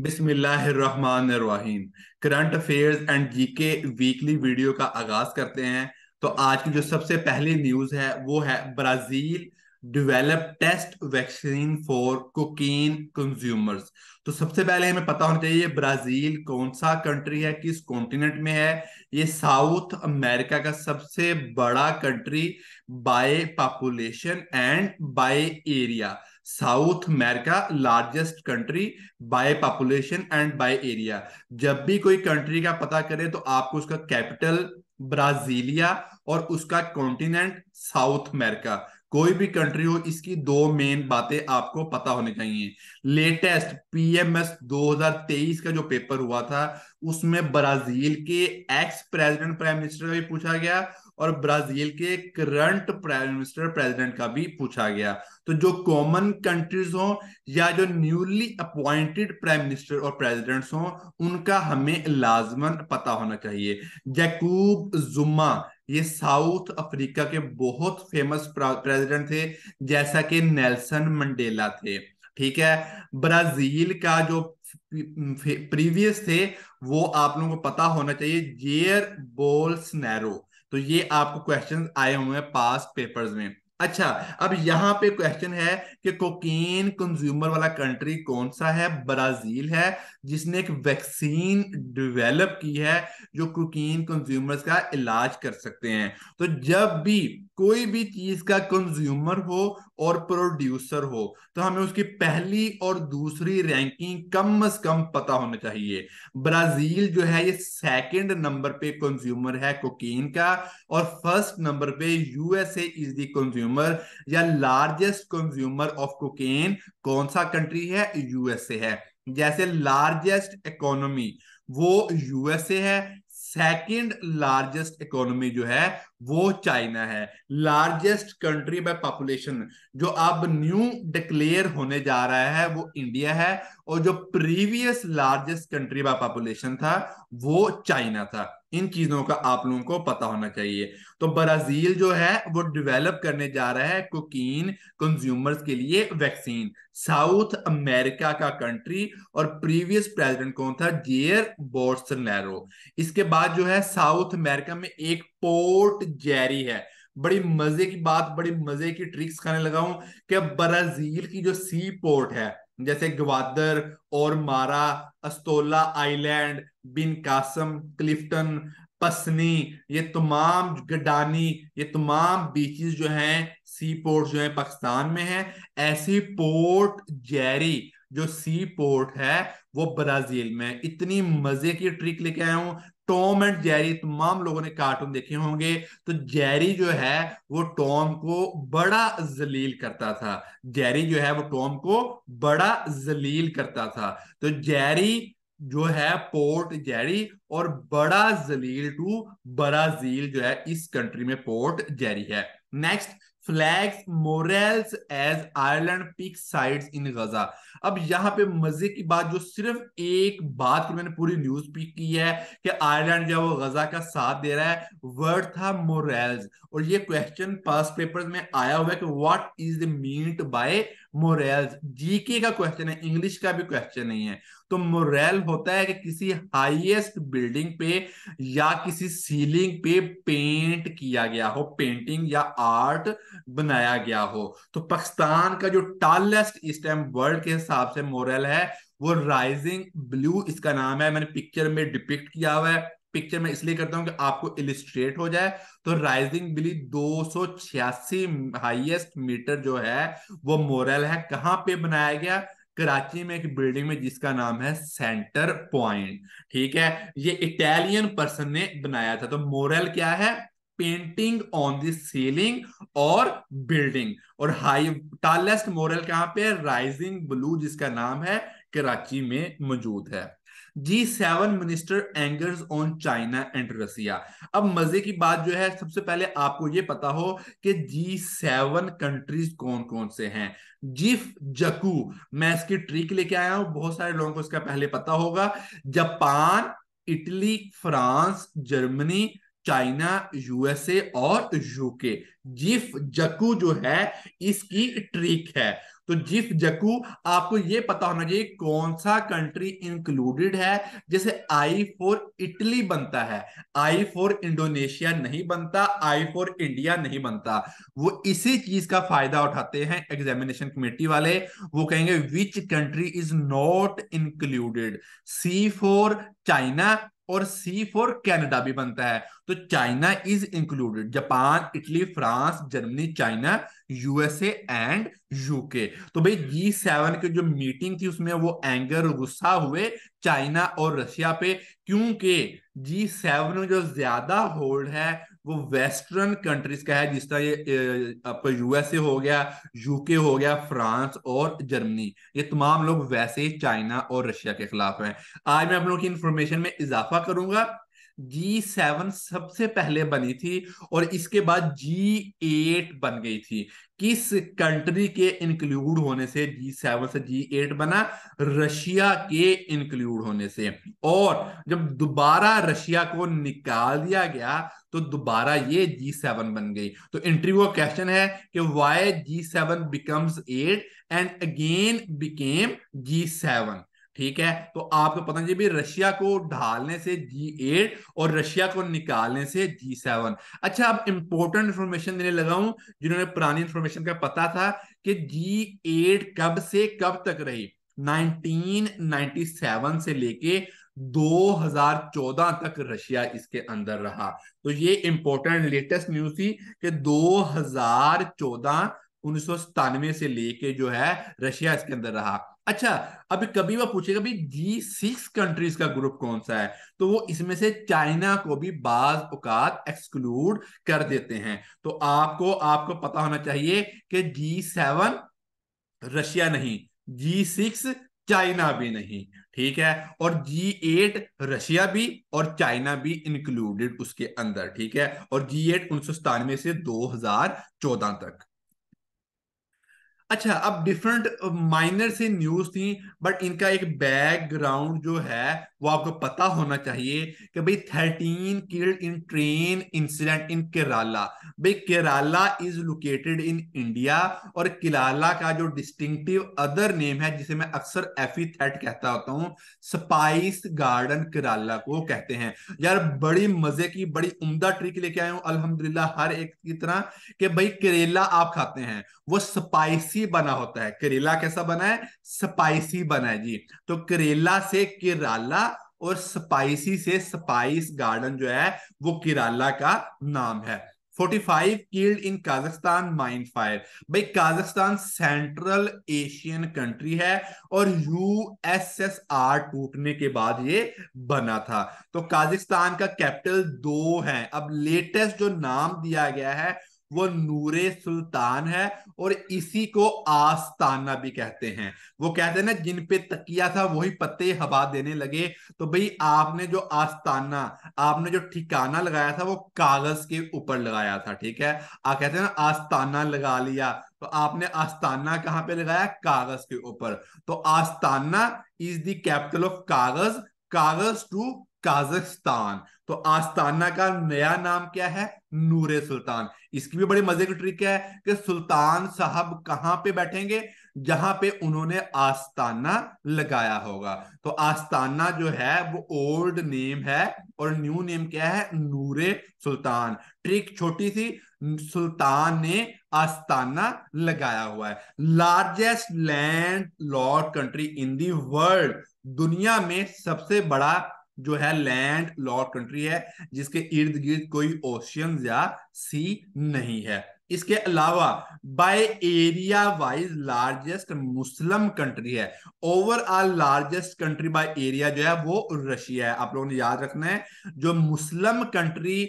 बिस्मिल्लाहिर्रहमानिर्रहीम current affairs and GK weekly video का आगाज करते हैं तो आज की जो सबसे पहली न्यूज है वो है Brazil develop test vaccine for cocaine consumers तो सबसे पहले हमें पता होना चाहिए ब्राजील कौन सा कंट्री है किस कॉन्टिनेंट में है ये साउथ अमेरिका का सबसे बड़ा country by population and by area South America largest country by population and by area जब भी कोई कंट्री का पता करें तो आपको उसका कैपिटल ब्राजीलिया और उसका कॉन्टिनेंट साउथ अमेरिका कोई भी कंट्री हो इसकी दो मेन बातें आपको पता होनी चाहिए लेटेस्ट पीएमएस 2023 का जो पेपर हुआ था उसमें ब्राजील के एक्स प्रेसिडेंट प्राइम मिनिस्टर का भी पूछा गया और ब्राजील के करंट प्राइम मिनिस्टर प्रेसिडेंट का भी पूछा गया तो जो कॉमन कंट्रीज हो या जो न्यूली अपॉइंटेड प्राइम मिनिस्टर और प्रेसिडेंट्स हों उनका हमें लाजमन पता होना चाहिए जैकूब जुम्मा ये साउथ अफ्रीका के बहुत फेमस प्रेसिडेंट थे जैसा कि नेल्सन मंडेला थे ठीक है ब्राजील का जो प्रीवियस थे वो आप लोगों को पता होना चाहिए जेयर बोल्सनैरो तो ये आपको क्वेश्चन आए हुए हैं पास पेपर्स में अच्छा अब यहाँ पे क्वेश्चन है कि कोकीन कंज्यूमर वाला कंट्री कौन सा है ब्राजील है जिसने एक वैक्सीन डेवलप की है जो कुकीन कंज्यूमर्स का इलाज कर सकते हैं तो जब भी कोई भी चीज का कंज्यूमर हो और प्रोड्यूसर हो तो हमें उसकी पहली और दूसरी रैंकिंग कम अज कम पता होना चाहिए ब्राजील जो है ये सेकंड नंबर पे कंज्यूमर है कोकीन का और फर्स्ट नंबर पे यूएसए इज दी कंज्यूमर या लार्जेस्ट कंज्यूमर ऑफ कोकेन कौन सा कंट्री है यूएसए है जैसे लार्जेस्ट इकोनॉमी वो यूएसए है सेकंड लार्जेस्ट इकोनॉमी जो है वो चाइना है लार्जेस्ट कंट्री बाय पॉपुलेशन जो अब न्यू डिक्लेयर होने जा रहा है वो इंडिया है और जो previous largest country by population था वो चाइना था इन चीजों का आप लोगों को पता होना चाहिए तो ब्राजील जो है वो डेवलप करने जा रहा है कुकीन कंज्यूमर्स के लिए वैक्सीन साउथ अमेरिका का कंट्री और प्रीवियस प्रेसिडेंट कौन था जेयर बोर्सनैरो इसके बाद जो है साउथ अमेरिका में एक पोर्ट जेरी है बड़ी मजे की बात बड़ी मजे की ट्रिक्स खाने लगा हूं कि ब्राजील की जो सी पोर्ट है जैसे ग्वादर और मारा अस्तोला आइलैंड बिन कासम क्लिफ्टन पसनी ये तमाम गडानी ये तमाम बीचेस जो हैं सी पोर्ट जो है पाकिस्तान में है ऐसी पोर्ट जैरी जो सी पोर्ट है वो ब्राजील में इतनी मजे की ट्रिक लेके आया हूँ टॉम एंड जेरी तमाम लोगों ने कार्टून देखे होंगे तो जेरी जो है वो टॉम को बड़ा जलील करता था जेरी जो है वो टॉम को बड़ा जलील करता था तो जेरी जो है पोर्ट जेरी और बड़ा जलील टू ब्राजील जो है इस कंट्री में पोर्ट जेरी है next flags murals as Ireland pick sites in Gaza अब यहाँ पे मजे की बात जो सिर्फ एक बात की मैंने पूरी न्यूज पिक की है कि आयरलैंड जो है वो गजा का साथ दे रहा है वर्ड था मोरेल्स और ये क्वेश्चन पास पेपर में आया हुआ है कि what is the meet by murals GK का क्वेश्चन है इंग्लिश का भी क्वेश्चन नहीं है तो मोरल होता है कि किसी हाईएस्ट बिल्डिंग पे या किसी सीलिंग पे पेंट किया गया हो पेंटिंग या आर्ट बनाया गया हो तो पाकिस्तान का जो टालेस्ट इस टाइम वर्ल्ड के हिसाब से मोरल है वो राइजिंग ब्लू इसका नाम है मैंने पिक्चर में डिपिक्ट किया हुआ है पिक्चर में इसलिए करता हूं कि आपको इलिस्ट्रेट हो जाए तो राइजिंग बिली दो हाईएस्ट मीटर जो है वो मोरल है कहां पे बनाया गया कराची में एक बिल्डिंग में जिसका नाम है सेंटर पॉइंट ठीक है ये इटालियन पर्सन ने बनाया था तो मोरल क्या है पेंटिंग ऑन द सीलिंग और बिल्डिंग और हाई टालेस्ट मोरल कहाँ पे राइजिंग ब्लू जिसका नाम है कराची में मौजूद है G seven minister angers on China and Russia अब मजे की बात जो है सबसे पहले आपको ये पता हो कि जी सेवन कंट्रीज कौन कौन से हैं जिफ जकू मैं इसकी ट्रिक लेके आया हूं बहुत सारे लोगों को इसका पहले पता होगा Japan Italy France Germany China USA और यूके जिफ जकू जो है इसकी ट्रिक है तो जिस जकू आपको ये पता होना चाहिए कौन सा कंट्री इंक्लूडेड है जैसे आई फॉर इटली बनता है आई फॉर इंडोनेशिया नहीं बनता आई फॉर इंडिया नहीं बनता वो इसी चीज का फायदा उठाते हैं एग्जामिनेशन कमेटी वाले वो कहेंगे which country is not included C for China और सी फॉर कैनेडा भी बनता है तो China is included Japan Italy France Germany China USA and UK तो भाई जी सेवन की जो मीटिंग थी उसमें वो एंगर गुस्सा हुए चाइना और रशिया पे क्योंकि जी सेवन में जो ज्यादा होल्ड है वो वेस्टर्न कंट्रीज का है जिस तरह ये आपका यूएसए हो गया यूके हो गया फ्रांस और जर्मनी ये तमाम लोग वैसे चाइना और रशिया के खिलाफ हैं आज मैं आप लोगों की इंफॉर्मेशन में इजाफा करूंगा जी सेवन सबसे पहले बनी थी और इसके बाद जी एट बन गई थी किस कंट्री के इंक्लूड होने से जी सेवन से जी एट बना रशिया के इंक्लूड होने से और जब दोबारा रशिया को निकाल दिया गया तो दोबारा ये जी सेवन बन गई तो इंटरव्यू का क्वेश्चन है कि why G seven becomes eight and again became G seven ठीक है तो आपको पता नहीं रशिया को ढालने से जी एट और रशिया को निकालने से जी सेवन अच्छा अब इंपॉर्टेंट इंफॉर्मेशन देने लगा हूं जिन्होंने पुरानी इंफॉर्मेशन का पता था कि जी एट कब से कब तक रही 1997 से लेके 2014 तक रशिया इसके अंदर रहा तो ये इंपॉर्टेंट लेटेस्ट न्यूज थी कि 2014 उन्नीस से लेके जो है रशिया इसके अंदर रहा अच्छा अभी कभी वह पूछेगा भी जी सिक्स कंट्रीज का ग्रुप कौन सा है तो वो इसमें से चाइना को भी बाज औकात एक्सक्लूड कर देते हैं तो आपको आपको पता होना चाहिए कि जी सेवन रशिया नहीं जी सिक्स चाइना भी नहीं ठीक है और जी एट रशिया भी और चाइना भी इंक्लूडेड उसके अंदर ठीक है और जी एट उन्नीस से 2014 तक अच्छा अब डिफरेंट माइनर से न्यूज थी बट इनका एक बैकग्राउंड जो है वो आपको पता होना चाहिए कि भाई thirteen killed in train incident in Kerala भाई Kerala is located in India और केराला का जो डिस्टिंक्टिव अदर नेम है जिसे मैं अक्सर एफीथेट कहता होता हूँ स्पाइस गार्डन केराला को कहते हैं यार बड़ी मजे की बड़ी उमदा ट्रिक लेके आया हूँ हर एक की तरह कि भाई करेला आप खाते हैं वो स्पाइसी स्पाइसी बना होता है करेला कैसा बना है स्पाइसी बना है जी तो करेला से किराला और स्पाइसी से स्पाइस गार्डन जो है वो किराला का नाम है 45 killed in Kazakhstan mine fire भाई काजस्तान सेंट्रल एशियन कंट्री है और यूएसएसआर टूटने के बाद ये बना था तो काजाकिस्तान का कैपिटल दो है अब लेटेस्ट जो नाम दिया गया है वो नूरे सुल्तान है और इसी को आस्ताना भी कहते हैं वो कहते हैं ना जिन पे तकिया था वही पत्ते हवा देने लगे तो भाई आपने जो आस्ताना आपने जो ठिकाना लगाया था वो कागज के ऊपर लगाया था ठीक है आ कहते हैं ना आस्ताना लगा लिया तो आपने आस्ताना कहाँ पे लगाया कागज के ऊपर तो Astana is the capital of Kazakh Kazakh to काजस्तान तो आस्ताना का नया नाम क्या है नूरे सुल्तान इसकी भी बड़ी मजे की ट्रिक है कि सुल्तान साहब कहाँ पे बैठेंगे जहां पे उन्होंने आस्ताना लगाया होगा तो आस्ताना जो है वो ओल्ड नेम है और न्यू नेम क्या है नूरे सुल्तान ट्रिक छोटी सी सुल्तान ने आस्ताना लगाया हुआ है largest landlocked country in the world दुनिया में सबसे बड़ा जो है लैंड लॉर्ड कंट्री है जिसके इर्द गिर्द कोई ओशियन या सी नहीं है इसके अलावा by area wise largest Muslim country है overall largest country by area जो है वो रशिया है आप लोगों ने याद रखना है जो मुस्लिम कंट्री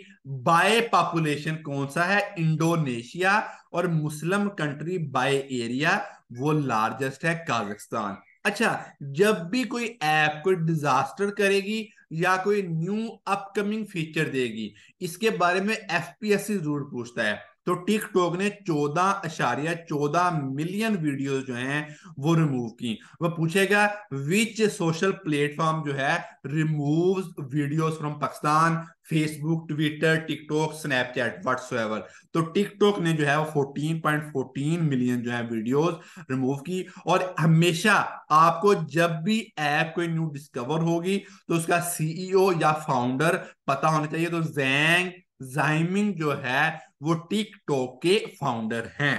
बाय पॉपुलेशन कौन सा है इंडोनेशिया और मुस्लिम कंट्री बाय एरिया वो लार्जेस्ट है कजाकिस्तान अच्छा जब भी कोई ऐप कोई डिजास्टर करेगी या कोई न्यू अपकमिंग फीचर देगी इसके बारे में एफ जरूर पूछता है तो टिकटॉक ने चौदह अशार्य चौदह मिलियन वीडियो जो हैं वो रिमूव की वह पूछेगा विच सोशल प्लेटफॉर्म जो है remove videos from Pakistan Facebook Twitter TikTok Snapchat whats तो टिकटॉक ने जो है वो 14.14 मिलियन जो है वीडियोस रिमूव की और हमेशा आपको जब भी ऐप कोई न्यू डिस्कवर होगी तो उसका सीईओ e या फाउंडर पता होना चाहिए तो जैंग जाइमिंग जो है वो टिकटॉक के फाउंडर हैं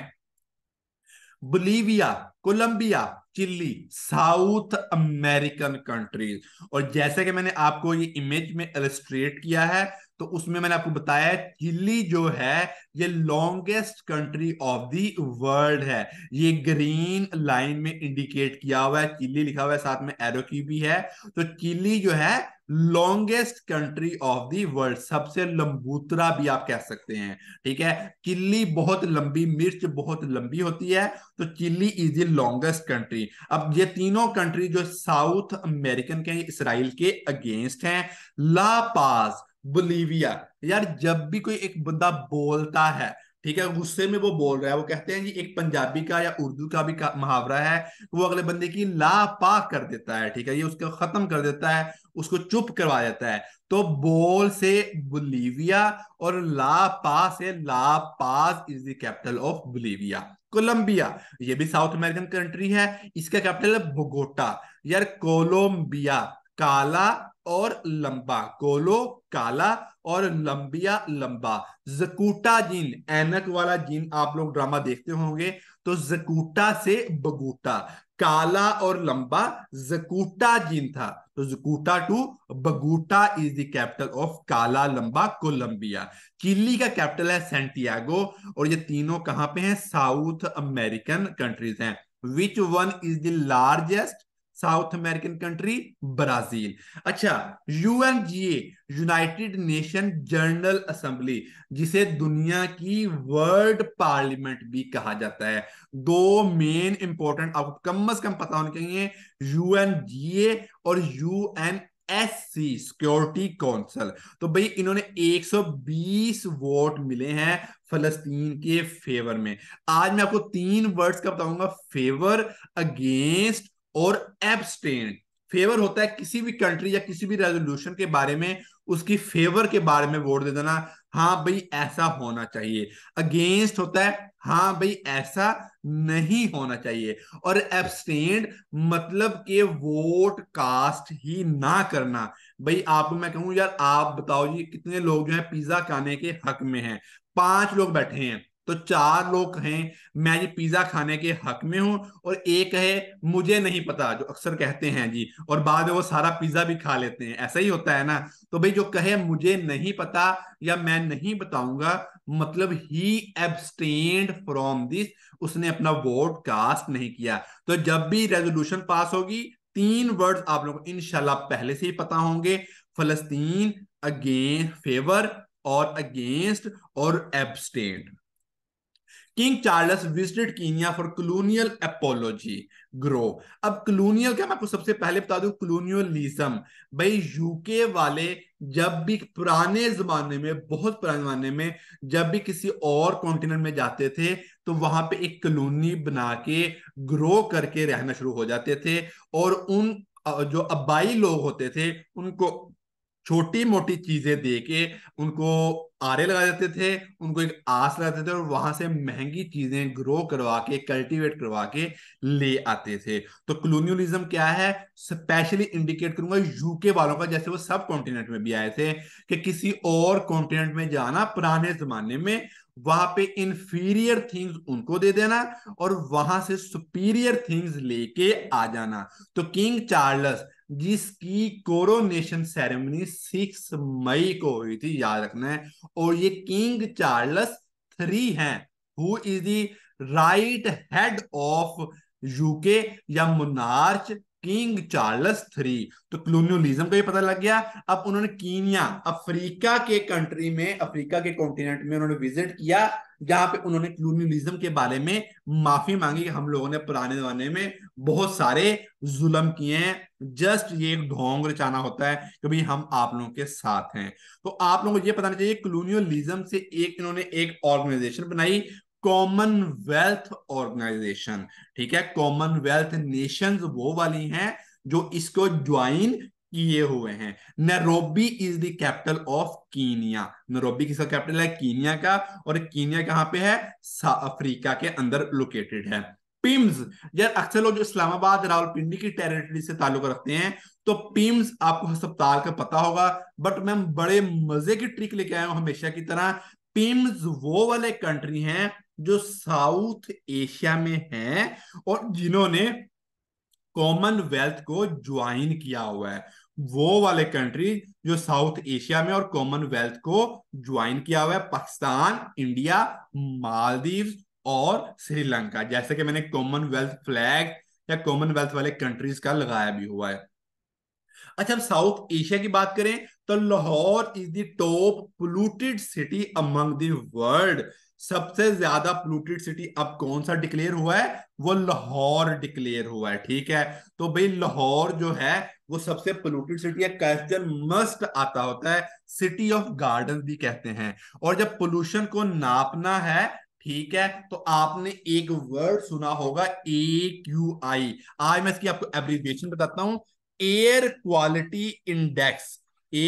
Bolivia Colombia Chile South American countries और जैसे कि मैंने आपको ये इमेज में इलस्ट्रेट किया है तो उसमें मैंने आपको बताया चिली जो है ये longest country of the world है ये ग्रीन लाइन में इंडिकेट किया हुआ है चिली लिखा हुआ है साथ में एरो की भी है तो चिली जो है longest country of the world सबसे लंबूतरा भी आप कह सकते हैं ठीक है चिल्ली बहुत लंबी मिर्च बहुत लंबी होती है तो Chile is the longest country अब ये तीनों कंट्री जो साउथ अमेरिकन के इसराइल के अगेंस्ट हैं लापास बोलीविया यार जब भी कोई एक बंदा बोलता है ठीक है गुस्से में वो बोल रहा है वो कहते हैं कि एक पंजाबी का या उर्दू का भी मुहावरा है वो अगले बंदे की लापा कर देता है ठीक है ये उसको खत्म कर देता है उसको चुप करवा देता है तो बोल से बुलीविया और लापा से La Paz is the capital of Bolivia Colombia ये भी साउथ अमेरिकन कंट्री है इसका कैपिटल है बोगोटा यार कोलंबिया काला और लंबा गोलो काला और लंबिया लंबा जकूटा जीन एनक वाला जीन आप लोग ड्रामा देखते होंगे तो जकूटा से बगूटा काला और लंबा जकूटा जीन था तो जकूटा टू Bogota is the capital of काला लंबा कोलंबिया चिली का कैपिटल है सेंटियागो और ये तीनों कहां पे हैं साउथ अमेरिकन कंट्रीज हैं which one is the largest South American country Brazil अच्छा UNGA United Nation General Assembly जिसे दुनिया की वर्ल्ड पार्लियामेंट भी कहा जाता है दो मेन इंपॉर्टेंट आपको कम अज कम पता होने चाहिए यूएनजीए और यूएन एससी सिक्योरिटी काउंसिल तो भाई इन्होंने 120 वोट मिले हैं फलस्तीन के फेवर में आज मैं आपको तीन वर्ड्स का बताऊंगा फेवर अगेंस्ट और एबस्टेन फेवर होता है किसी भी कंट्री या किसी भी रेजोल्यूशन के बारे में उसकी फेवर के बारे में वोट दे देना हाँ भाई ऐसा होना चाहिए अगेंस्ट होता है हाँ भाई ऐसा नहीं होना चाहिए और एबस्टेंड मतलब के वोट कास्ट ही ना करना भाई आपको मैं कहूं यार आप बताओ जी कितने लोग जो है पिज्जा खाने के हक में हैं पांच लोग बैठे हैं तो चार लोग कहें मैं जी पिज्जा खाने के हक में हूं और एक कहे मुझे नहीं पता जो अक्सर कहते हैं जी और बाद में वो सारा पिज्जा भी खा लेते हैं ऐसा ही होता है ना तो भाई जो कहे मुझे नहीं पता या मैं नहीं बताऊंगा मतलब ही एबस्टेंड फ्रॉम दिस उसने अपना वोट कास्ट नहीं किया तो जब भी रेजोल्यूशन पास होगी तीन वर्ड्स आप लोग इनशाला पहले से ही पता होंगे फलस्तीन अगेन फेवर और अगेंस्ट और abstained King Charles visited Kenya for colonial apology ग्रो अब कलोनियल क्या मैं आपको सबसे पहले बता दूं कलोनियलिज्म भाई यूके वाले जब भी पुराने जमाने में बहुत पुराने जमाने में जब भी किसी और कॉन्टिनेंट में जाते थे तो वहां पे एक कलोनी बना के ग्रो करके रहना शुरू हो जाते थे और उन जो अबाई लोग होते थे उनको छोटी मोटी चीजें दे के उनको आरे लगा देते थे उनको एक आस लगाते थे और वहां से महंगी चीजें ग्रो करवा के कल्टीवेट करवा के ले आते थे तो कलोनियलिज्म क्या है स्पेशली इंडिकेट करूंगा यूके वालों का जैसे वो सब कॉन्टिनेंट में भी आए थे कि किसी और कॉन्टिनेंट में जाना पुराने जमाने में वहां पे इंफीरियर थिंग्स उनको दे देना और वहां से सुपीरियर थिंग्स लेके आ जाना तो किंग चार्ल्स जिसकी कोरोनेशन सेरेमनी सिक्स मई को हुई थी याद रखना है और ये किंग चार्लस थ्री हैं who is the right head of UK या मुनार्च किंग चार्ल्स थ्री तो क्लोनियोलिज्म का ये पता लग गया अब उन्होंने कीनिया अफ्रीका के कंट्री में अफ्रीका के कॉन्टिनेंट में उन्होंने विजिट किया जहां पे उन्होंने क्लोनियोलिज्म के बारे में माफी मांगी हम लोगों ने पुराने जमाने में बहुत सारे जुलम किए हैं जस्ट ये एक ढोंग रचाना होता है कि भाई हम आप लोगों के साथ हैं तो आप लोगों को ये बताना चाहिए क्लोनियोलिज्म से एक इन्होंने एक ऑर्गेनाइजेशन बनाई कॉमनवेल्थ ऑर्गेनाइजेशन ठीक है कॉमनवेल्थ नेशंस वो वाली हैं जो इसको ज्वाइन किए हुए हैं Nairobi is the capital of Kenya Nairobi किसका कैपिटल है कीनिया का और कीनिया कहाँ पे है साउथ अफ्रीका के अंदर लोकेटेड है पिम्स यार अक्सर लोग जो इस्लामाबाद रावलपिंडी की टेरिटरी से ताल्लुक रखते हैं तो पिम्स आपको हस्पताल का पता होगा बट मैम बड़े मजे की ट्रिक लेके आया हूं हमेशा की तरह पिम्स वो वाले कंट्री हैं जो साउथ एशिया में हैं और जिन्होंने कॉमनवेल्थ को ज्वाइन किया हुआ है वो वाले कंट्री जो साउथ एशिया में और कॉमनवेल्थ को ज्वाइन किया हुआ है पाकिस्तान इंडिया मालदीव और श्रीलंका जैसे कि मैंने कॉमनवेल्थ फ्लैग या कॉमनवेल्थ वाले कंट्रीज का लगाया भी हुआ है अच्छा अब साउथ एशिया की बात करें तो Lahore is the top polluted city among the world सबसे ज्यादा पोल्यूटेड सिटी अब कौन सा डिक्लेयर हुआ है वो लाहौर डिक्लेयर हुआ है ठीक है तो भाई लाहौर जो है वो सबसे पोल्यूटेड सिटी है क्वेश्चन मस्ट आता होता है सिटी ऑफ गार्डन भी कहते हैं और जब पोल्यूशन को नापना है ठीक है तो आपने एक वर्ड सुना होगा ए क्यू आई आज मैं इसकी आपको एब्रिविएशन बताता हूं air quality index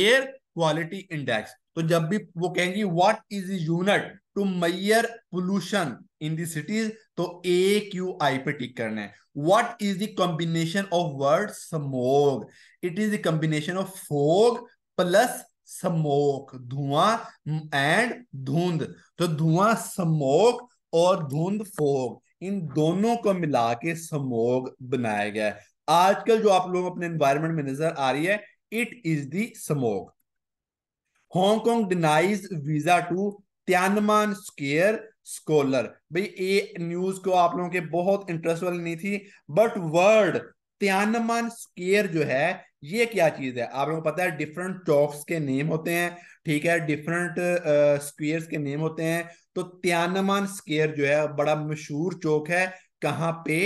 air quality index तो जब भी वो कहेंगी what is unit to measure pollution in cities तो ए क्यू आई पे टिक करना है what is the combination of word smog it is combination of fog plus smoke धुआं एंड धुंध तो धुआं समोक और धुंध फोग इन दोनों को मिला के समोग बनाया गया है आजकल जो आप लोग अपने एनवायरमेंट में नजर आ रही है it is the smoke denies visa to Tiananmen square scholar भाई ये न्यूज को आप लोगों के बहुत इंटरेस्ट वाली नहीं थी बट वर्ड त्यानमान स्केयर जो है ये क्या चीज है आप लोगों को पता है डिफरेंट चौक्स के नेम होते हैं ठीक है डिफरेंट स्क्वेयर्स के नेम होते हैं तो त्यानमान स्केयर जो है बड़ा मशहूर चौक है कहाँ पे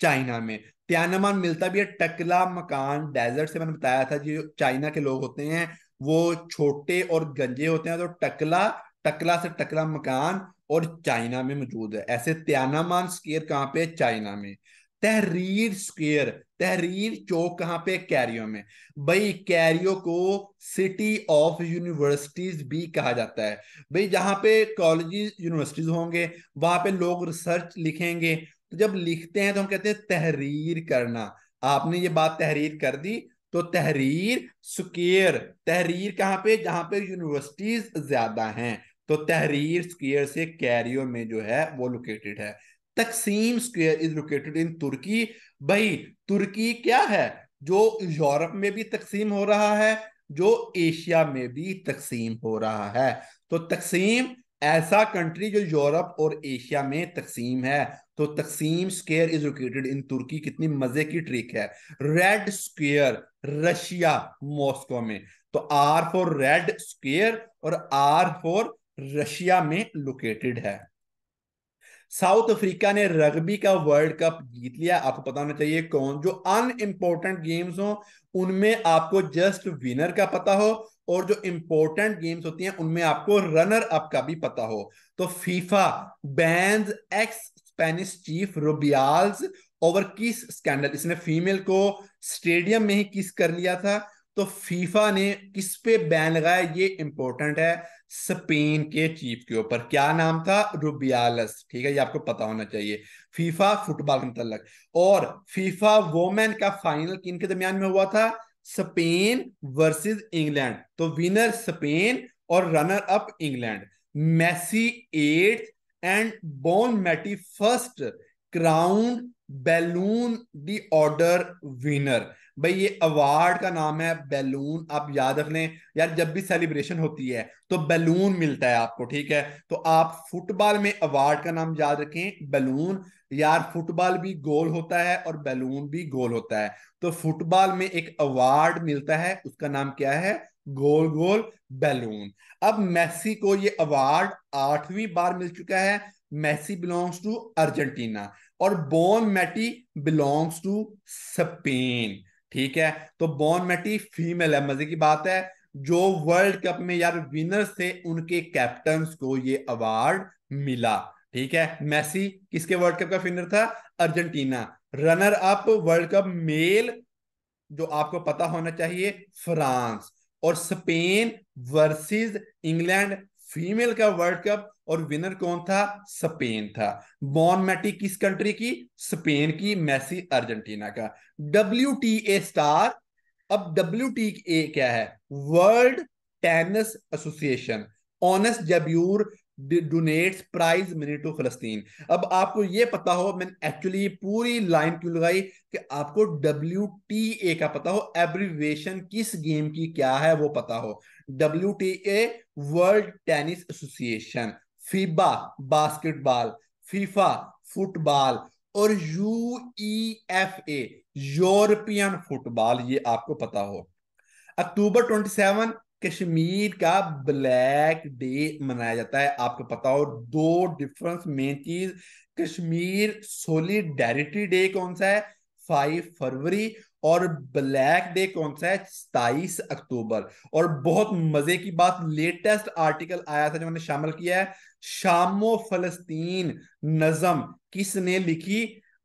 चाइना में त्यानमान मिलता भी है टकला मकान डेजर्ट से मैंने बताया था जो चाइना के लोग होते हैं वो छोटे और गंजे होते हैं तो टकला टकला से टकला मकान और चाइना में मौजूद है ऐसे त्यानामान स्केयर कहाँ पे चाइना में तहरीर स्केयर तहरीर चौक कहाँ पे कैरियो में भाई कैरियो को सिटी ऑफ यूनिवर्सिटीज भी कहा जाता है भाई जहां पे कॉलेज यूनिवर्सिटीज होंगे वहां पे लोग रिसर्च लिखेंगे तो जब लिखते हैं तो हम कहते हैं तहरीर करना आपने ये बात तहरीर कर दी तो तहरीर स्केयर तहरीर कहाँ पे जहां पे यूनिवर्सिटीज ज्यादा हैं तो तहरीर स्क्र से कैरियो में जो है वो लोकेटेड है Taksim square is located in Turkey भाई तुर्की क्या है जो यूरोप में भी तकसीम हो रहा है जो एशिया में भी तकसीम हो रहा है तो तकसीम ऐसा कंट्री जो यूरोप और एशिया में तकसीम है तो Taksim square is located in Turkey कितनी मजे की ट्रिक है रेड स्क्र रशिया मॉस्को में तो आर फॉर रेड स्क्र और आर फॉर रशिया में लोकेटेड है साउथ अफ्रीका ने रग्बी का वर्ल्ड कप जीत लिया आपको पता होना चाहिए कौन जो अन इंपॉर्टेंट गेम्स हो उनमें आपको जस्ट विनर का पता हो और जो इंपॉर्टेंट गेम्स होती हैं उनमें आपको रनर अप का भी पता हो तो FIFA bans ex Spanish chief Rubiales over kiss scandal इसने फीमेल को स्टेडियम में ही किस कर लिया था तो फीफा ने किस पे बैन लगाया ये इंपॉर्टेंट है स्पेन के चीफ के ऊपर क्या नाम था रुबियालस ठीक है ये आपको पता होना चाहिए फीफा फुटबॉल के मतलब और फीफा वोमेन का फाइनल किन के दरमियान में हुआ था स्पेन वर्सेस इंग्लैंड तो विनर स्पेन और runner up England Messi eight and Bonmati first crowned Ballon d'Or winner भाई ये अवार्ड का नाम है बैलून आप याद रख लें यार जब भी सेलिब्रेशन होती है तो बैलून मिलता है आपको ठीक है तो आप फुटबॉल में अवार्ड का नाम याद रखें बैलून यार फुटबॉल भी गोल होता है और बैलून भी गोल होता है तो फुटबॉल में एक अवार्ड मिलता है उसका नाम क्या है गोल गोल बैलून अब मैसी को ये अवार्ड आठवीं बार मिल चुका है मैसी बिलोंग्स टू अर्जेंटीना और Bonmati belongs to Spain ठीक है तो बोन मैटी फीमेल है मजे की बात है जो वर्ल्ड कप में यार विनर्स थे उनके कैप्टन को ये अवार्ड मिला ठीक है मैसी किसके वर्ल्ड कप का विनर था Argentina runner up world cup male जो आपको पता होना चाहिए फ्रांस और स्पेन वर्सेस इंग्लैंड फीमेल का वर्ल्ड कप और विनर कौन था स्पेन था बॉन मैटी किस कंट्री की स्पेन की मैसी अर्जेंटीना का डब्ल्यू टी ए स्टार अब डब्ल्यू टी ए क्या है World Tennis Association Ons Jabeur donates prize money to Palestine अब आपको ये पता हो मैंने एक्चुअली पूरी लाइन क्यों लगाई कि आपको डब्ल्यू टी ए का पता हो एब्रीवेशन किस गेम की क्या है वो पता हो W T A World Tennis Association FIBA basketball FIFA football और ए यूरोपियन फुटबॉल ये आपको पता हो अक्टूबर 27 कश्मीर का ब्लैक डे मनाया जाता है आपको पता हो दो डिफरेंस मेन चीज कश्मीर सोलिडेरिटी डे कौन सा है फाइव फरवरी और ब्लैक डे कौन सा है सताईस अक्टूबर और बहुत मजे की बात लेटेस्ट आर्टिकल आया था जो मैंने शामिल किया है शामो फलस्तीन नजम किसने लिखी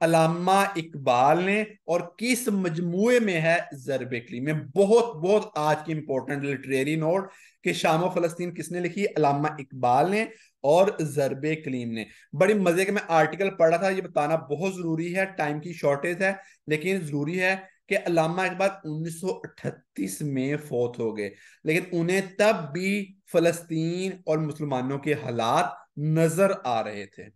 अलामा इकबाल ने और किस मजमुए में है जरबेकली में बहुत बहुत आज की इंपॉर्टेंट लिटरेरी नोट कि शामो फलस्तीन किसने लिखी अलामा इकबाल ने और जरबे कलीम ने बड़ी मजे के मैं आर्टिकल पढ़ा था ये बताना बहुत जरूरी है टाइम की शॉर्टेज है लेकिन जरूरी है कि अलामा इकबाल 1938 में फौत हो गए लेकिन उन्हें तब भी फलस्तीन और मुसलमानों के हालात नजर आ रहे थे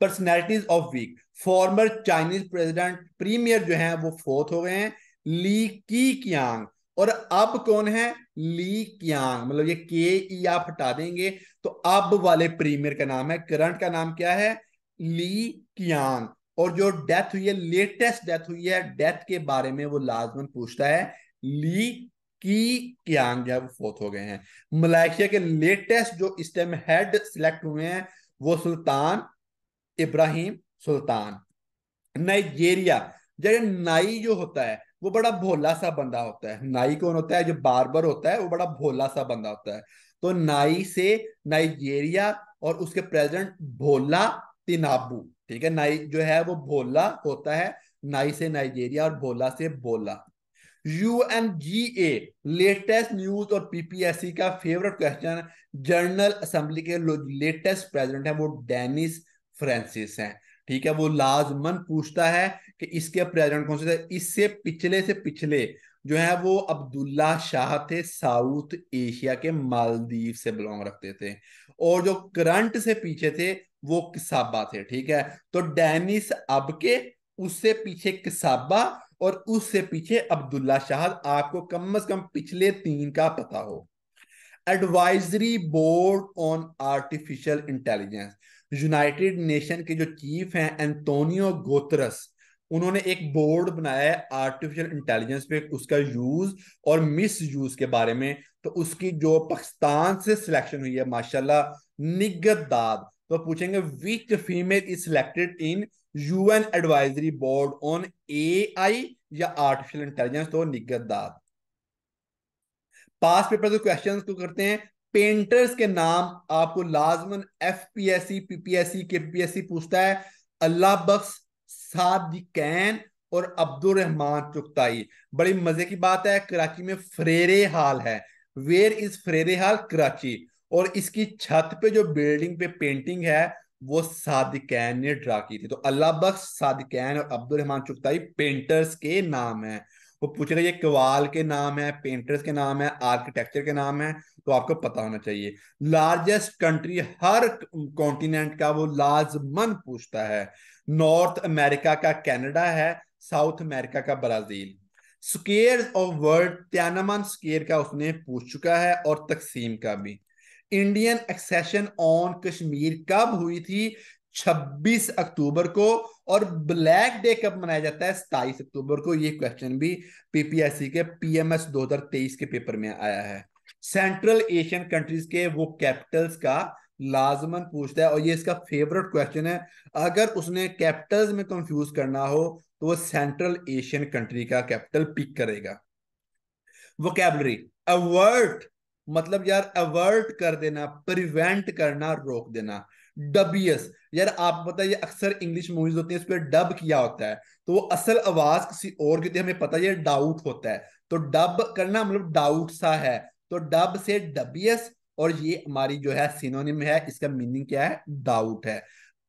personalities of week former Chinese president premier जो हैं वो फोत हो गए हैं ली की क्यांग और अब कौन है ली क्यांग मतलब ये के ई e आप हटा देंगे तो अब वाले प्रीमियर का नाम है करंट का नाम क्या है ली क्यांग और जो डेथ हुई है लेटेस्ट डेथ हुई है डेथ के बारे में वो लाजमन पूछता है ली की क्यांग जो है वो फोत हो गए हैं मलाइशिया के लेटेस्ट जो इस टाइम हेड सिलेक्ट हुए हैं वो सुल्तान इब्राहिम सुल्तान नाइजेरिया जैसे नाई जो होता है वो बड़ा भोला सा बंदा होता है नाई कौन होता है जो बारबर होता है वो बड़ा भोला सा बंदा होता है तो नाई से नाइजेरिया और उसके प्रेजेंट भोला तिनाबू ठीक है नाई जो है वो भोला होता है नाई से नाइजेरिया और भोला से भोला U N G A latest news और पीपीएससी का फेवरेट क्वेश्चन जनरल असेंबली के लेटेस्ट प्रेसिडेंट है वो डेनिस फ्रांसिस हैं ठीक है वो लाजमन पूछता है कि इसके प्रेसिडेंट कौन से थे इससे पिछले से पिछले जो है वो अब्दुल्ला शाह थे साउथ एशिया के मालदीव से बिलोंग रखते थे और जो करंट से पीछे थे वो किसाबा थे ठीक है तो डेनिस अब के उससे पीछे किसाबा और उससे पीछे अब्दुल्ला शाह आपको कम से कम पिछले तीन का पता हो advisory board on artificial intelligence United Nation के जो चीफ हैं एंटोनियो गोतरस उन्होंने एक बोर्ड बनाया है आर्टिफिशियल इंटेलिजेंस पे उसका यूज और मिस यूज के बारे में तो उसकी जो पाकिस्तान से सिलेक्शन हुई है माशाल्लाह निगत दाद तो पूछेंगे which female is selected in UN advisory board on AI या आर्टिफिशियल इंटेलिजेंस तो निगत पास पेपर के क्वेश्चंस को करते हैं पेंटर्स के नाम आपको लाजमन F P S C P P S C K P S सी पूछता है अल्लाह बख्स साद कैन और अब्दुल रहमान चुगताई बड़ी मजे की बात है कराची में फ्रेरे हाल है where is Frere Hall Karachi और इसकी छत पे जो बिल्डिंग पे पेंटिंग है वो सादिकैन ने ड्रा की थी तो अल्लाह बख्श सादिकैन और अब्दुल रहमान चुगताई पेंटर्स के नाम है वो पूछ रहे ये कवाल के नाम है पेंटर्स के नाम है आर्किटेक्चर के नाम है तो आपको पता होना चाहिए लार्जेस्ट कंट्री हर कॉन्टिनेंट का वो लाजमन पूछता है नॉर्थ अमेरिका का कनाडा है साउथ अमेरिका का Brazil square of world Tiananmen square का उसने पूछ चुका है और तकसीम का भी इंडियन एक्सेशन ऑन कश्मीर कब हुई थी 26 अक्टूबर को और ब्लैक डे कब मनाया जाता है सताइस अक्टूबर को ये क्वेश्चन भी पीपीएससी के पीएमएस 2023 के पेपर में आया है सेंट्रल एशियन कंट्रीज के वो कैपिटल्स का लाजमन पूछता है और ये इसका फेवरेट क्वेश्चन है अगर उसने कैपिटल्स में कंफ्यूज करना हो तो वो सेंट्रल एशियन कंट्री का कैपिटल पिक करेगा वो कैबलरी अवर्ट मतलब यार अवर्ट कर देना प्रिवेंट करना रोक देना डबियस यार आप है अक्सर इंग्लिश मूवीज होती है उस पर डब किया होता है तो वो असल आवाज किसी और की हमें पता है डाउट होता है तो डब करना मतलब डाउट सा है तो डब से डबियस और ये हमारी जो है सिनोनिम है इसका मीनिंग क्या है डाउट है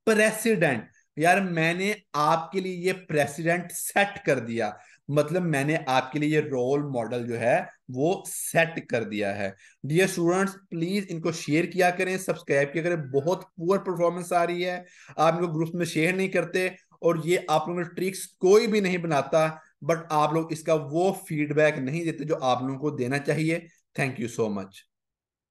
प्रेसिडेंट यार मैंने आपके लिए ये प्रेसिडेंट सेट कर दिया मतलब मैंने आपके लिए ये रोल मॉडल जो है वो सेट कर दिया है डियर स्टूडेंट्स प्लीज इनको शेयर किया करें सब्सक्राइब किया करें बहुत पुअर परफॉर्मेंस आ रही है आप लोग ग्रुप में शेयर नहीं करते और ये आप लोगों में ट्रिक्स कोई भी नहीं बनाता बट आप लोग इसका वो फीडबैक नहीं देते जो आप लोगों को देना चाहिए थैंक यू सो मच